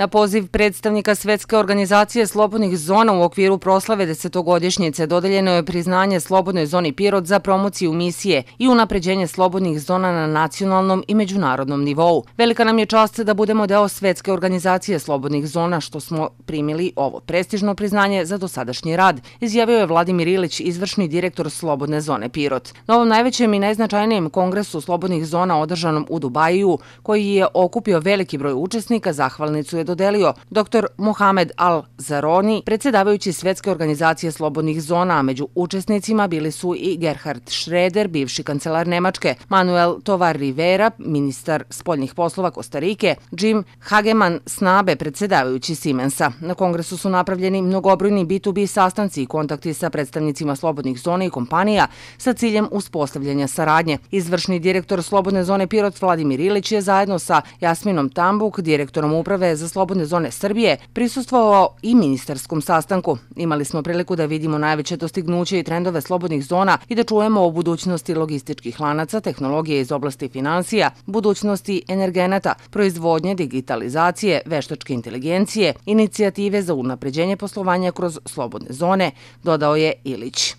Na poziv predstavnika Svetske organizacije slobodnih zona u okviru proslave desetogodišnjice dodeljeno je priznanje slobodnoj zoni Pirot za promociju misije i unapređenje slobodnih zona na nacionalnom i međunarodnom nivou. Velika nam je čast da budemo deo Svetske organizacije slobodnih zona što smo primili ovo prestižno priznanje za dosadašnji rad, izjavio je Vladimir Ilić, izvršni direktor slobodne zone Pirot. Na ovom najvećem i najznačajnijem kongresu slobodnih zona održanom u Dubaju, koji je okupio veliki broj učesnika, zahvalnicu je dodelio dr. Mohamed Al-Zaroni, predsjedavajući Svetske organizacije slobodnih zona, a među učesnicima bili su i Gerhard Schroeder, bivši kancelar Nemačke, Manuel Tovar Rivera, ministar spoljnih poslova Kostarike, Jim Hageman Snabe, predsjedavajući Siemensa. Na kongresu su napravljeni mnogobrojni B2B sastanci i kontakti sa predstavnicima slobodnih zona i kompanija sa ciljem uspostavljanja saradnje. Izvršni direktor slobodne zone Pirot Vladimir Ilić je zajedno sa Jasminom Tambuk, direktorom uprave za slobodne zone Srbije, prisustvovao i ministarskom sastanku. Imali smo priliku da vidimo najveće dostignuće i trendove slobodnih zona i da čujemo o budućnosti logističkih lanaca, tehnologije iz oblasti financija, budućnosti energenata, proizvodnje, digitalizacije, veštačke inteligencije, inicijative za unapređenje poslovanja kroz slobodne zone, dodao je Ilić.